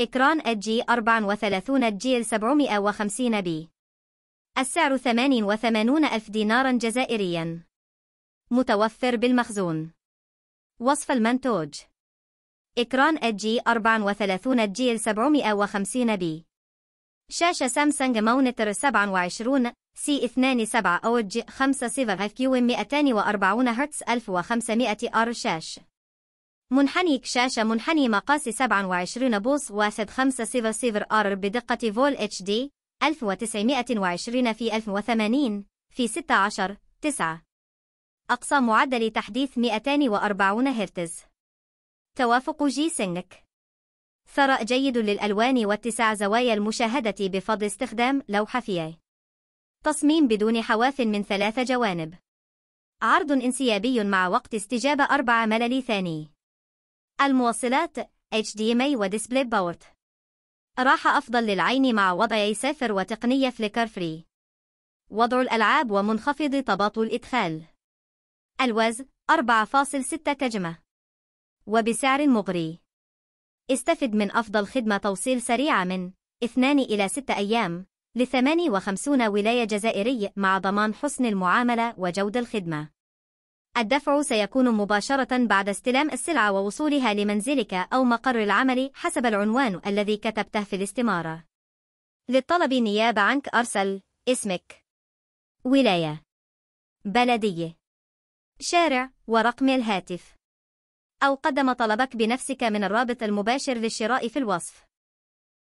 إكران جي 34 جيل 750 بي السعر 88 ألف دينارا جزائريا متوفر بالمخزون وصف المنتوج إكران جي 34 جيل 750 بي شاشة سامسونج مونيتر 27 سي 27 أوج 5 سيفر كيو 240 هرتز 1500 ار شاش منحني كشاشة منحني مقاس 27 5 واسد سيفر ار بدقة فول اتش دي 1920 في 1080 في 16 9 أقصى معدل تحديث 240 هرتز توافق جي سينك ثراء جيد للألوان واتساع زوايا المشاهدة بفضل استخدام لوحة فياي تصميم بدون حواف من ثلاث جوانب عرض انسيابي مع وقت استجابة 4 ملل ثاني الموصلات HDMI و DisplayPort راحة أفضل للعين مع وضع سافر وتقنية فليكر فري وضع الألعاب ومنخفض تباطؤ الإدخال الوزن 4.6 كجمة وبسعر مغري استفد من أفضل خدمة توصيل سريعة من 2 إلى 6 أيام ل 58 ولاية جزائري مع ضمان حسن المعاملة وجودة الخدمة الدفع سيكون مباشرة بعد استلام السلعة ووصولها لمنزلك أو مقر العمل حسب العنوان الذي كتبته في الاستمارة. للطلب نيابة عنك أرسل اسمك ولاية بلدية شارع ورقم الهاتف أو قدم طلبك بنفسك من الرابط المباشر للشراء في الوصف